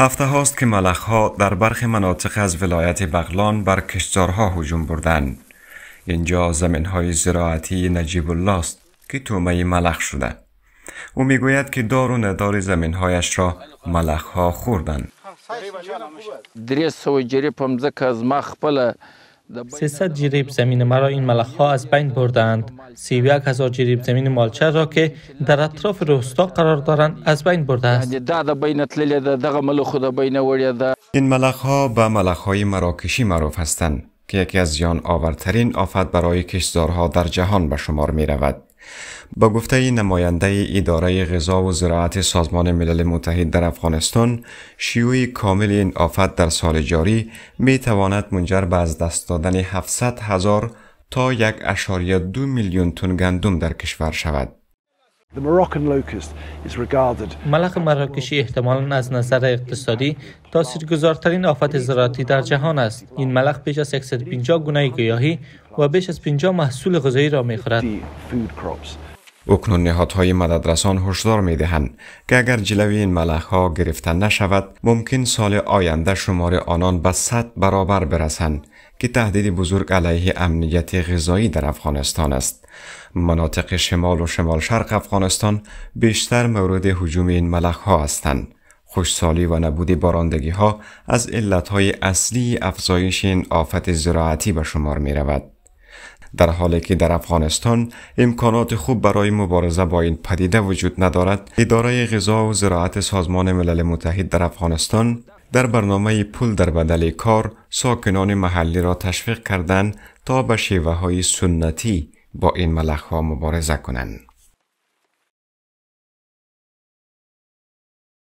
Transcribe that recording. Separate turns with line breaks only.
هفته هاست که ملخ ها در برخی مناطق از ولایت بغلان بر کشتارها هجوم بردند. اینجا زمین های زراعتی نجیب الله است که تومه ملخ شده. او میگوید که دار و ندار زمین هایش را ملخ ها خوردند.
دریس و جریب هم زک مخ پله. 300 جریب زمین مرا این ملخ ها از بین بردند 31 هزار جریب زمین مالچه را که در اطراف روستا قرار دارند از بین برده است یعنی
این ملخ ها به ملخ های مراکشی معروف هستند که یکی از زیان آورترین آفت برای کشتزارها در جهان به شمار می رود با گفته نماینده اداره غذا و زراعت سازمان ملل متحد در افغانستان شیوع کامل این آفت در سال جاری می تواند منجر به از دست دادن 700 هزار تا یک دو میلیون تن گندم در کشور شود.
ملخ مراکشی احتمالا از نظر اقتصادی تاثیرگذارترین آفت زراعتی در جهان است. این ملخ بیش از 150 گونه گیاهی و بیش از 50 محصول غذایی را می خورد.
اکنون نهادهای مددرسان هشدار می دهند که اگر جلوی این ملخ ها گرفتن نشود ممکن سال آینده شمار آنان به 100 برابر برسند که تهدید بزرگ علیه امنیت غذایی در افغانستان است مناطق شمال و شمال شرق افغانستان بیشتر مورد هجوم این ملخ ها هستند خوشسالی و نبود باراندگی ها از علت های اصلی افزایش این آفت زراعتی به شمار می رود. در حالی که در افغانستان امکانات خوب برای مبارزه با این پدیده وجود ندارد اداره غذا و زراعت سازمان ملل متحد در افغانستان در برنامه پول در بدل کار ساکنان محلی را تشویق کردند تا به شیوه های سنتی با این ملخ ها مبارزه کنند